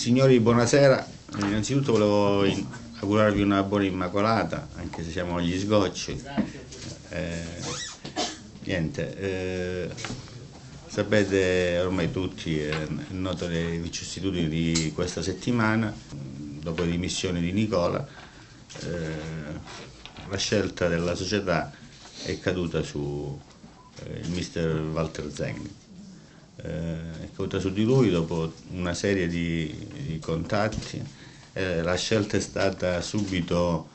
Signori, buonasera. Innanzitutto volevo augurarvi una buona immacolata, anche se siamo agli sgocci. Eh, niente, eh, sapete ormai tutti, è eh, noto le vicissitudini di questa settimana, dopo le dimissioni di Nicola, eh, la scelta della società è caduta su eh, il mister Walter Zeng eh, caduta su di lui dopo una serie di, di contatti. Eh, la scelta è stata subito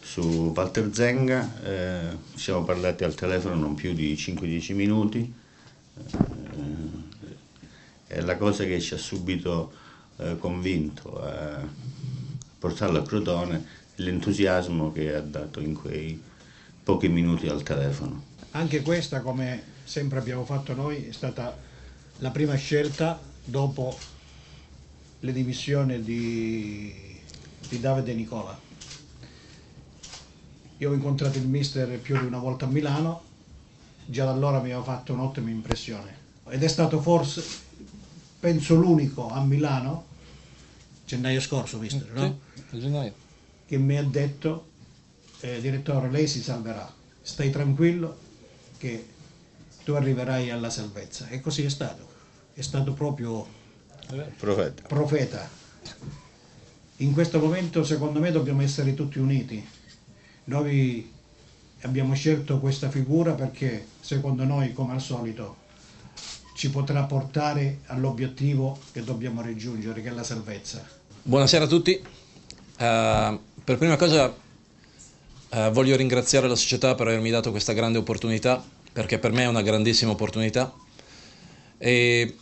su Walter Zenga, eh, ci siamo parlati al telefono non più di 5-10 minuti. Eh, è la cosa che ci ha subito eh, convinto a portarlo a Crotone l'entusiasmo che ha dato in quei pochi minuti al telefono. Anche questa, come sempre abbiamo fatto noi, è stata la prima scelta dopo le dimissioni di, di Davide Nicola. Io ho incontrato il mister più di una volta a Milano, già da allora mi aveva fatto un'ottima impressione ed è stato forse, penso, l'unico a Milano, gennaio scorso, mister, no? Sì, gennaio. Che mi ha detto, eh, direttore, lei si salverà, stai tranquillo che tu arriverai alla salvezza. E così è stato è stato proprio profeta. profeta. In questo momento secondo me dobbiamo essere tutti uniti. Noi abbiamo scelto questa figura perché secondo noi, come al solito, ci potrà portare all'obiettivo che dobbiamo raggiungere, che è la salvezza. Buonasera a tutti. Uh, per prima cosa uh, voglio ringraziare la società per avermi dato questa grande opportunità, perché per me è una grandissima opportunità. E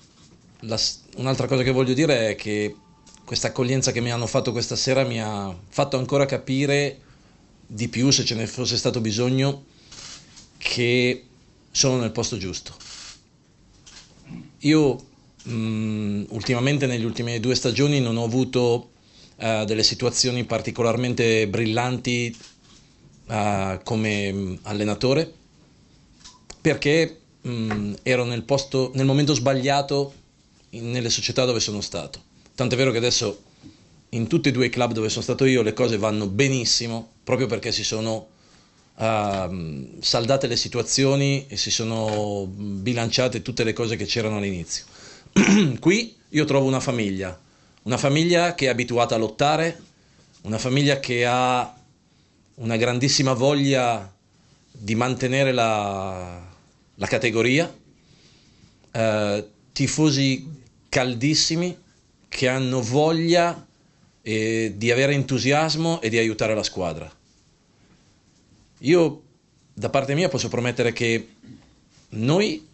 la, un'altra cosa che voglio dire è che questa accoglienza che mi hanno fatto questa sera mi ha fatto ancora capire di più, se ce ne fosse stato bisogno, che sono nel posto giusto. Io mh, mm, ultimamente, negli ultimi due stagioni, non ho avuto uh, delle situazioni particolarmente brillanti uh, come mm, allenatore, perché mh, mm, ero nel, posto, nel momento sbagliato nelle società dove sono stato. Tant'è vero che adesso in tutti e due i club dove sono stato io le cose vanno benissimo proprio perché si sono uh, saldate le situazioni e si sono bilanciate tutte le cose che c'erano all'inizio. Qui io trovo una famiglia, una famiglia che è abituata a lottare, una famiglia che ha una grandissima voglia di mantenere la, la categoria, uh, tifosi caldissimi che hanno voglia eh, di avere entusiasmo e di aiutare la squadra. Io da parte mia posso promettere che noi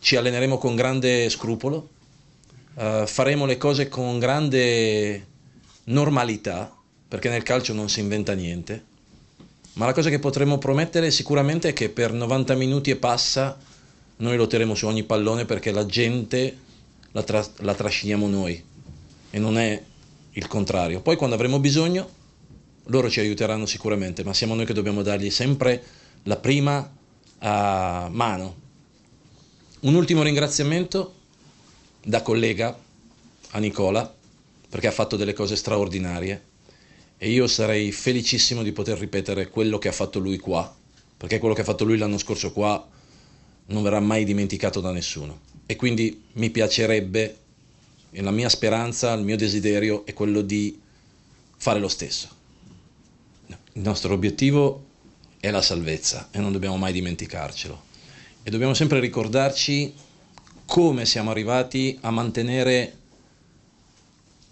ci alleneremo con grande scrupolo, eh, faremo le cose con grande normalità, perché nel calcio non si inventa niente, ma la cosa che potremmo promettere sicuramente è che per 90 minuti e passa noi lotteremo su ogni pallone perché la gente la, tra- la trasciniamo noi e non è il contrario. Poi quando avremo bisogno, loro ci aiuteranno sicuramente, ma siamo noi che dobbiamo dargli sempre la prima uh, mano. Un ultimo ringraziamento da collega a Nicola, perché ha fatto delle cose straordinarie e io sarei felicissimo di poter ripetere quello che ha fatto lui qua, perché quello che ha fatto lui l'anno scorso qua non verrà mai dimenticato da nessuno e quindi mi piacerebbe, e la mia speranza, il mio desiderio è quello di fare lo stesso. Il nostro obiettivo è la salvezza e non dobbiamo mai dimenticarcelo. E dobbiamo sempre ricordarci come siamo arrivati a mantenere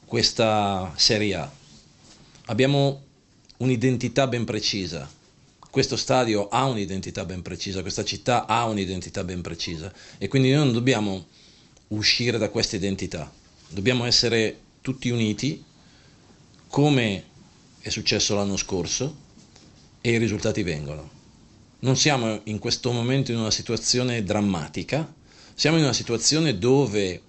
questa Serie A. Abbiamo un'identità ben precisa questo stadio ha un'identità ben precisa, questa città ha un'identità ben precisa e quindi noi non dobbiamo uscire da questa identità, dobbiamo essere tutti uniti come è successo l'anno scorso e i risultati vengono. Non siamo in questo momento in una situazione drammatica, siamo in una situazione dove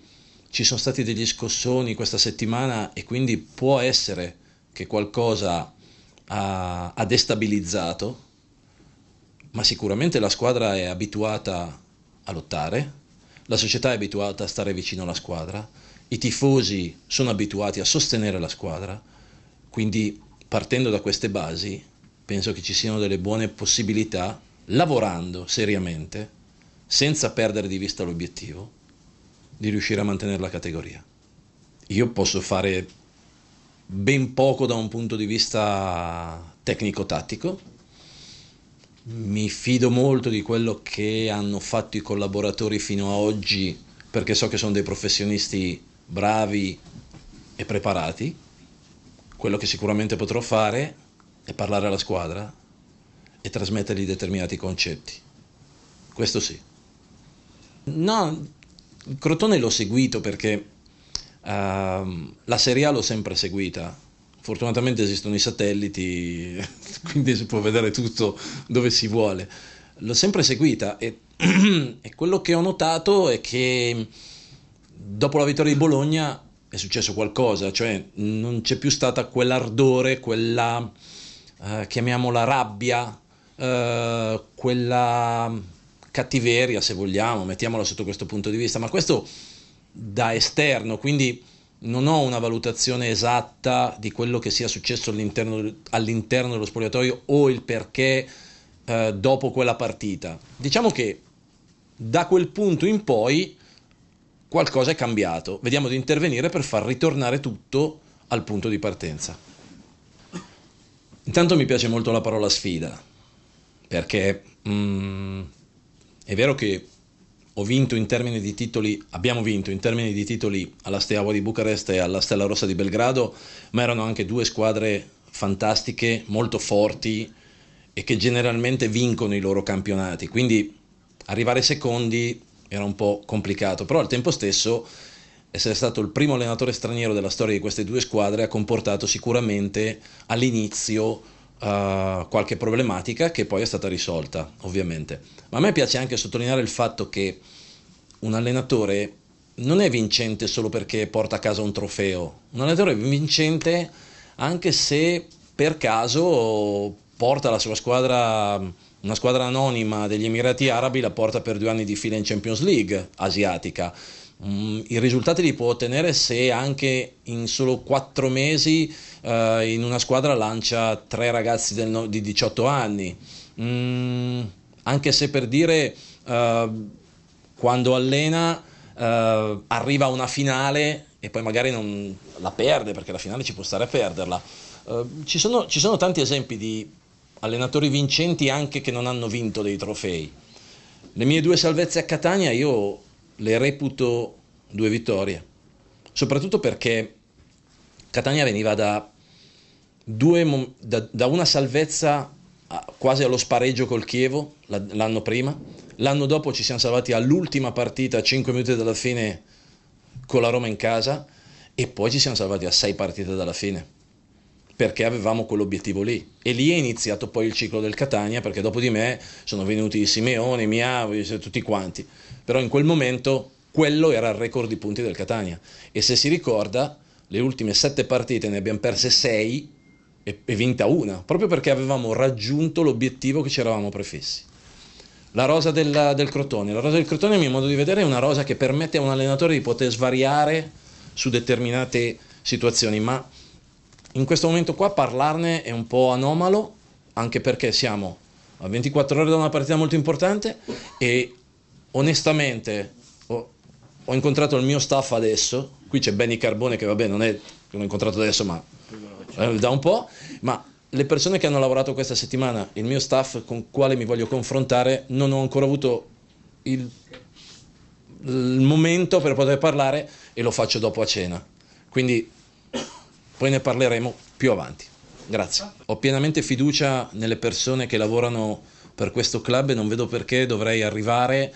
ci sono stati degli scossoni questa settimana e quindi può essere che qualcosa ha, ha destabilizzato ma sicuramente la squadra è abituata a lottare, la società è abituata a stare vicino alla squadra, i tifosi sono abituati a sostenere la squadra, quindi partendo da queste basi penso che ci siano delle buone possibilità, lavorando seriamente, senza perdere di vista l'obiettivo, di riuscire a mantenere la categoria. Io posso fare ben poco da un punto di vista tecnico-tattico, mi fido molto di quello che hanno fatto i collaboratori fino a oggi perché so che sono dei professionisti bravi e preparati. Quello che sicuramente potrò fare è parlare alla squadra e trasmettergli determinati concetti. Questo sì. No, Crotone l'ho seguito perché uh, la Serie A l'ho sempre seguita Fortunatamente esistono i satelliti, quindi si può vedere tutto dove si vuole. L'ho sempre seguita e, e quello che ho notato è che dopo la vittoria di Bologna è successo qualcosa, cioè non c'è più stata quell'ardore, quella eh, chiamiamola rabbia, eh, quella cattiveria se vogliamo, mettiamola sotto questo punto di vista, ma questo da esterno, quindi non ho una valutazione esatta di quello che sia successo all'interno, all'interno dello spogliatoio o il perché eh, dopo quella partita. Diciamo che da quel punto in poi qualcosa è cambiato. Vediamo di intervenire per far ritornare tutto al punto di partenza. Intanto mi piace molto la parola sfida, perché mm, è vero che ho vinto in termini di titoli, abbiamo vinto in termini di titoli alla Steaua di Bucarest e alla Stella Rossa di Belgrado, ma erano anche due squadre fantastiche, molto forti e che generalmente vincono i loro campionati, quindi arrivare secondi era un po' complicato, però al tempo stesso essere stato il primo allenatore straniero della storia di queste due squadre ha comportato sicuramente all'inizio uh, qualche problematica che poi è stata risolta, ovviamente. Ma a me piace anche sottolineare il fatto che un allenatore non è vincente solo perché porta a casa un trofeo, un allenatore è vincente anche se per caso porta la sua squadra, una squadra anonima degli Emirati Arabi, la porta per due anni di fila in Champions League asiatica Mm, i risultati li può ottenere se anche in solo quattro mesi uh, in una squadra lancia tre ragazzi del, di 18 anni. Mm, anche se per dire uh, quando allena uh, arriva a una finale e poi magari non la perde perché la finale ci può stare a perderla. Ci sono, ci sono tanti esempi di allenatori vincenti anche che non hanno vinto dei trofei. Le mie due salvezze a Catania io le reputo due vittorie, soprattutto perché Catania veniva da, due, da, da una salvezza quasi allo spareggio col Chievo l'anno prima, l'anno dopo ci siamo salvati all'ultima partita, a 5 minuti dalla fine, con la Roma in casa e poi ci siamo salvati a 6 partite dalla fine perché avevamo quell'obiettivo lì. E lì è iniziato poi il ciclo del Catania, perché dopo di me sono venuti Simeone, Miavi, tutti quanti. Però in quel momento quello era il record di punti del Catania. E se si ricorda, le ultime sette partite ne abbiamo perse sei e, e vinta una, proprio perché avevamo raggiunto l'obiettivo che ci eravamo prefissi. La rosa del, del Crotone. La rosa del Crotone, a mio modo di vedere, è una rosa che permette a un allenatore di poter svariare su determinate situazioni, ma in questo momento qua parlarne è un po' anomalo, anche perché siamo a 24 ore da una partita molto importante e onestamente ho, ho incontrato il mio staff adesso, qui c'è Benny Carbone che vabbè non è che l'ho incontrato adesso ma eh, da un po', ma le persone che hanno lavorato questa settimana, il mio staff con quale mi voglio confrontare, non ho ancora avuto il, il momento per poter parlare e lo faccio dopo a cena. Quindi poi ne parleremo più avanti. Grazie. Ho pienamente fiducia nelle persone che lavorano per questo club e non vedo perché dovrei arrivare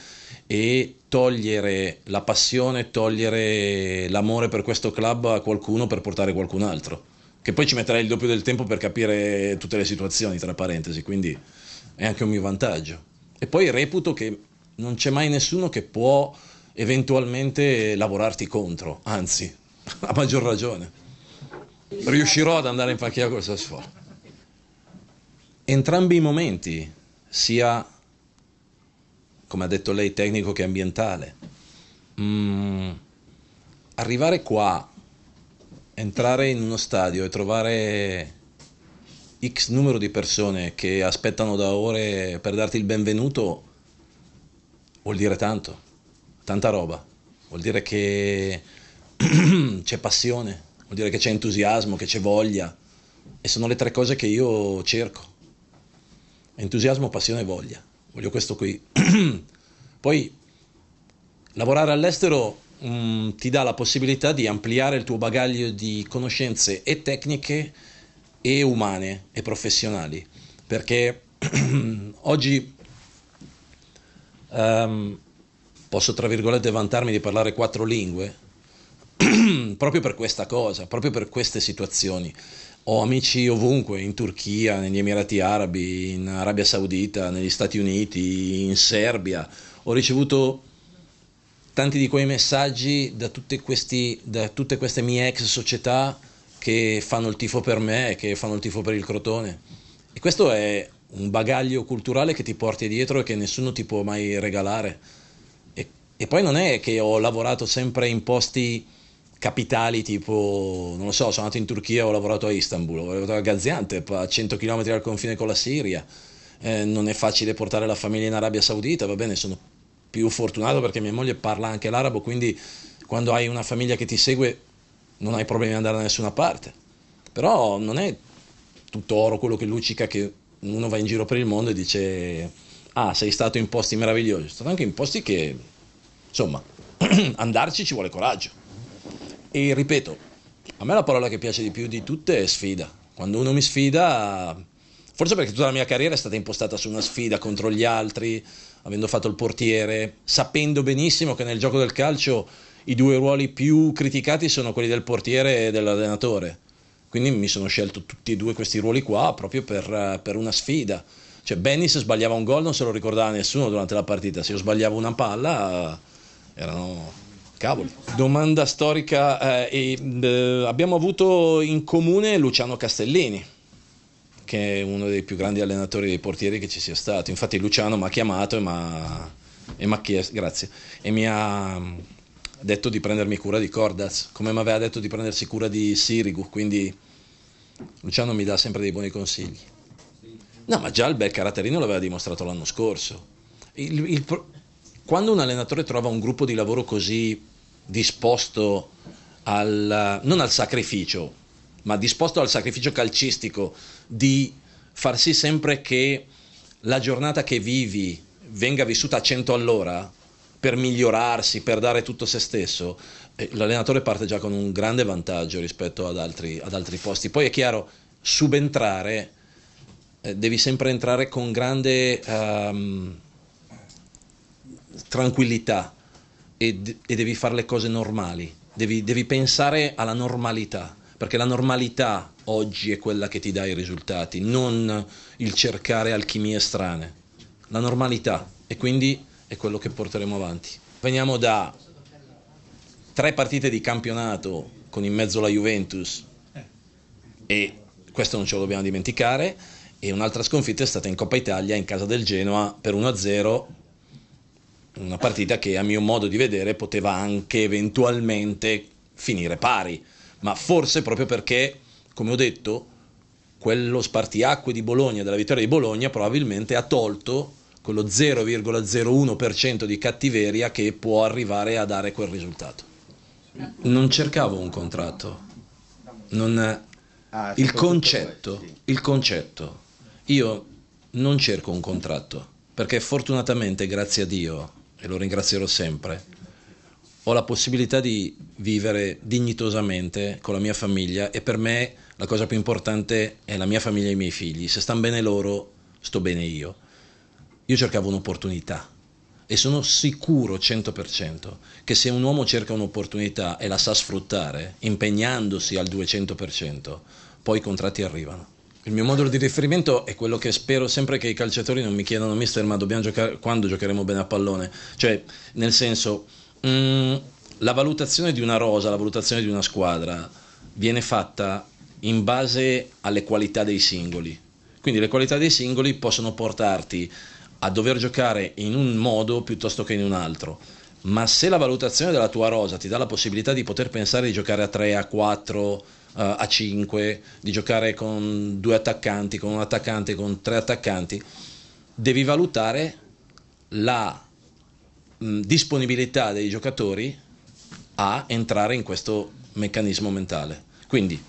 e togliere la passione, togliere l'amore per questo club a qualcuno per portare qualcun altro. Che poi ci metterei il doppio del tempo per capire tutte le situazioni, tra parentesi, quindi è anche un mio vantaggio. E poi reputo che non c'è mai nessuno che può eventualmente lavorarti contro, anzi, a maggior ragione riuscirò ad andare in panchina col Sassuolo. Entrambi i momenti, sia, come ha detto lei, tecnico che ambientale, mm, arrivare qua, entrare in uno stadio e trovare X numero di persone che aspettano da ore per darti il benvenuto, vuol dire tanto, tanta roba, vuol dire che c'è passione, vuol dire che c'è entusiasmo, che c'è voglia e sono le tre cose che io cerco. Entusiasmo, passione e voglia. Voglio questo qui. Poi lavorare all'estero mh, mm, ti dà la possibilità di ampliare il tuo bagaglio di conoscenze e tecniche e umane e professionali, perché oggi um, posso tra virgolette vantarmi di parlare quattro lingue proprio per questa cosa, proprio per queste situazioni. Ho amici ovunque, in Turchia, negli Emirati Arabi, in Arabia Saudita, negli Stati Uniti, in Serbia. Ho ricevuto tanti di quei messaggi da tutte, questi, da tutte queste mie ex società che fanno il tifo per me, che fanno il tifo per il Crotone. E questo è un bagaglio culturale che ti porti dietro e che nessuno ti può mai regalare. E, e poi non è che ho lavorato sempre in posti capitali tipo, non lo so, sono andato in Turchia, ho lavorato a Istanbul, ho lavorato a Gaziantep, a 100 km dal confine con la Siria, eh, non è facile portare la famiglia in Arabia Saudita, va bene, sono più fortunato perché mia moglie parla anche l'arabo, quindi quando hai una famiglia che ti segue non hai problemi ad andare da nessuna parte, però non è tutto oro quello che luccica che uno va in giro per il mondo e dice ah sei stato in posti meravigliosi, sono stato anche in posti che insomma andarci ci vuole coraggio. E ripeto, a me la parola che piace di più di tutte è sfida. Quando uno mi sfida, forse perché tutta la mia carriera è stata impostata su una sfida contro gli altri, avendo fatto il portiere, sapendo benissimo che nel gioco del calcio i due ruoli più criticati sono quelli del portiere e dell'allenatore. Quindi mi sono scelto tutti e due questi ruoli qua proprio per, per una sfida. Cioè Benny se sbagliava un gol non se lo ricordava nessuno durante la partita, se io sbagliavo una palla erano Cavoli. Domanda storica, eh, eh, abbiamo avuto in comune Luciano Castellini, che è uno dei più grandi allenatori dei portieri che ci sia stato. Infatti Luciano mi ha chiamato e, m'ha, e, chiesto, grazie, e mi ha detto di prendermi cura di Cordaz, come mi aveva detto di prendersi cura di Sirigu, quindi Luciano mi dà sempre dei buoni consigli. No, ma già il bel caratterino l'aveva dimostrato l'anno scorso. Il, il, quando un allenatore trova un gruppo di lavoro così disposto al, non al sacrificio, ma disposto al sacrificio calcistico di far sì sempre che la giornata che vivi venga vissuta a 100 all'ora per migliorarsi, per dare tutto se stesso, eh, l'allenatore parte già con un grande vantaggio rispetto ad altri, ad altri posti. Poi è chiaro, subentrare, eh, devi sempre entrare con grande... Um, tranquillità e, e devi fare le cose normali, devi, devi pensare alla normalità, perché la normalità oggi è quella che ti dà i risultati, non il cercare alchimie strane, la normalità e quindi è quello che porteremo avanti. Veniamo da tre partite di campionato con in mezzo la Juventus eh. e questo non ce lo dobbiamo dimenticare e un'altra sconfitta è stata in Coppa Italia in casa del Genoa per 1-0 una partita che a mio modo di vedere poteva anche eventualmente finire pari, ma forse proprio perché, come ho detto, quello spartiacque di Bologna, della vittoria di Bologna, probabilmente ha tolto quello 0,01% di cattiveria che può arrivare a dare quel risultato. Non cercavo un contratto, non... Eh, ah, il, concetto, il concetto, io non cerco un contratto, perché fortunatamente, grazie a Dio, e lo ringrazierò sempre, ho la possibilità di vivere dignitosamente con la mia famiglia e per me la cosa più importante è la mia famiglia e i miei figli. Se stanno bene loro, sto bene io. Io cercavo un'opportunità e sono sicuro 100% che se un uomo cerca un'opportunità e la sa sfruttare, impegnandosi al 200%, poi i contratti arrivano. Il mio modulo di riferimento è quello che spero sempre che i calciatori non mi chiedano, mister, ma dobbiamo giocare quando giocheremo bene a pallone? Cioè, nel senso, mh, mm, la valutazione di una rosa, la valutazione di una squadra viene fatta in base alle qualità dei singoli. Quindi le qualità dei singoli possono portarti a dover giocare in un modo piuttosto che in un altro. Ma se la valutazione della tua rosa ti dà la possibilità di poter pensare di giocare a 3, a 4, eh, a 5, di giocare con due attaccanti, con un attaccante, con tre attaccanti, devi valutare la mh, mm, disponibilità dei giocatori a entrare in questo meccanismo mentale. Quindi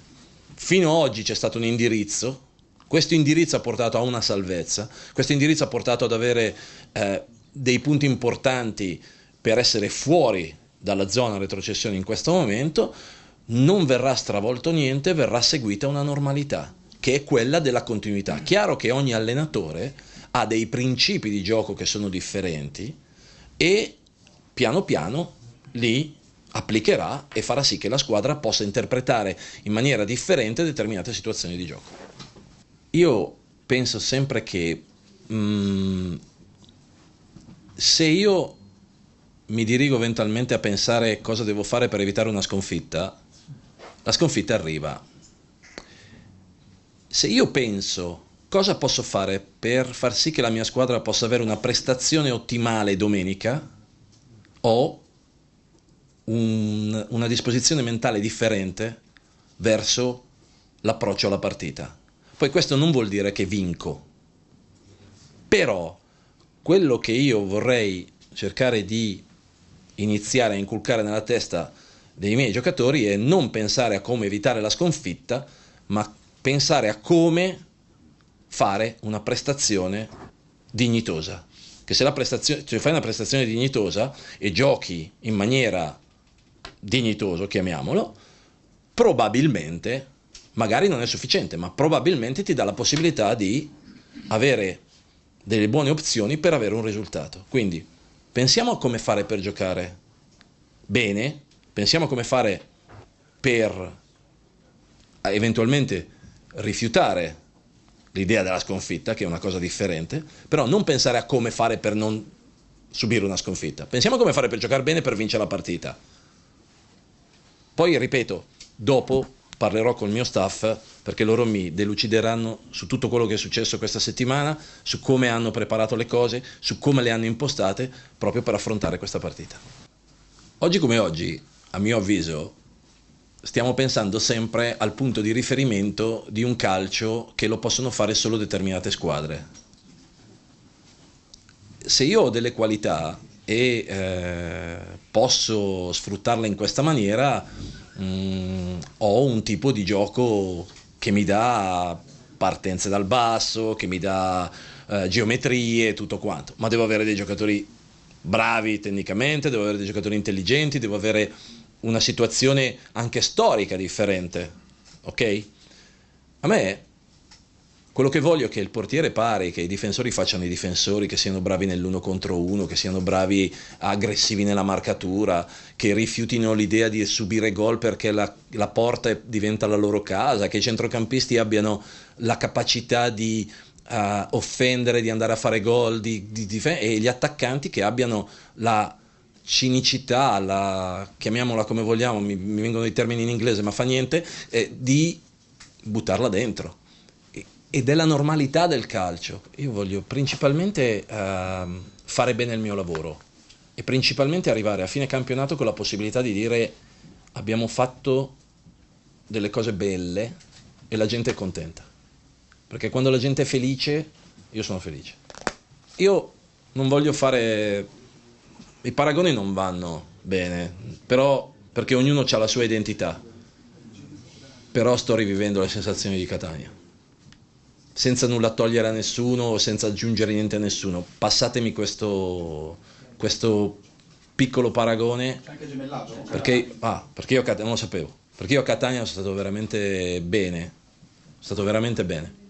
fino ad oggi c'è stato un indirizzo, questo indirizzo ha portato a una salvezza, questo indirizzo ha portato ad avere eh, dei punti importanti per essere fuori dalla zona retrocessione in questo momento, non verrà stravolto niente, verrà seguita una normalità, che è quella della continuità. Chiaro che ogni allenatore ha dei principi di gioco che sono differenti e piano piano li applicherà e farà sì che la squadra possa interpretare in maniera differente determinate situazioni di gioco. Io penso sempre che mh, mm, se io mi dirigo mentalmente a pensare cosa devo fare per evitare una sconfitta, la sconfitta arriva. Se io penso cosa posso fare per far sì che la mia squadra possa avere una prestazione ottimale domenica, ho un, una disposizione mentale differente verso l'approccio alla partita. Poi questo non vuol dire che vinco, però quello che io vorrei cercare di iniziare a inculcare nella testa dei miei giocatori è non pensare a come evitare la sconfitta, ma pensare a come fare una prestazione dignitosa. Che se, la prestazione, se fai una prestazione dignitosa e giochi in maniera dignitosa, chiamiamolo, probabilmente, magari non è sufficiente, ma probabilmente ti dà la possibilità di avere delle buone opzioni per avere un risultato. Quindi pensiamo a come fare per giocare bene Pensiamo come fare per eh, eventualmente rifiutare l'idea della sconfitta, che è una cosa differente, però non pensare a come fare per non subire una sconfitta. Pensiamo a come fare per giocare bene e per vincere la partita. Poi, ripeto, dopo parlerò con il mio staff perché loro mi delucideranno su tutto quello che è successo questa settimana, su come hanno preparato le cose, su come le hanno impostate proprio per affrontare questa partita. Oggi come oggi a mio avviso, stiamo pensando sempre al punto di riferimento di un calcio che lo possono fare solo determinate squadre. Se io ho delle qualità e eh, posso sfruttarle in questa maniera, mh, mm, ho un tipo di gioco che mi dà partenze dal basso, che mi dà eh, geometrie e tutto quanto, ma devo avere dei giocatori bravi tecnicamente, devo avere dei giocatori intelligenti, devo avere una situazione anche storica differente, ok? A me quello che voglio è che il portiere pari, che i difensori facciano i difensori, che siano bravi nell'uno contro uno, che siano bravi aggressivi nella marcatura, che rifiutino l'idea di subire gol perché la, la porta diventa la loro casa, che i centrocampisti abbiano la capacità di uh, offendere, di andare a fare gol di, di, di, e gli attaccanti che abbiano la cinicità, la, chiamiamola come vogliamo, mi, mi, vengono i termini in inglese ma fa niente, eh, di buttarla dentro. Ed è la normalità del calcio. Io voglio principalmente eh, fare bene il mio lavoro e principalmente arrivare a fine campionato con la possibilità di dire abbiamo fatto delle cose belle e la gente è contenta. Perché quando la gente è felice, io sono felice. Io non voglio fare i paragoni non vanno bene, però perché ognuno ha la sua identità. Però sto rivivendo le sensazioni di Catania. Senza nulla togliere a nessuno, senza aggiungere niente a nessuno. Passatemi questo, questo piccolo paragone. Perché, ah, perché io non lo sapevo. Perché io a Catania sono stato veramente bene. Stato veramente bene.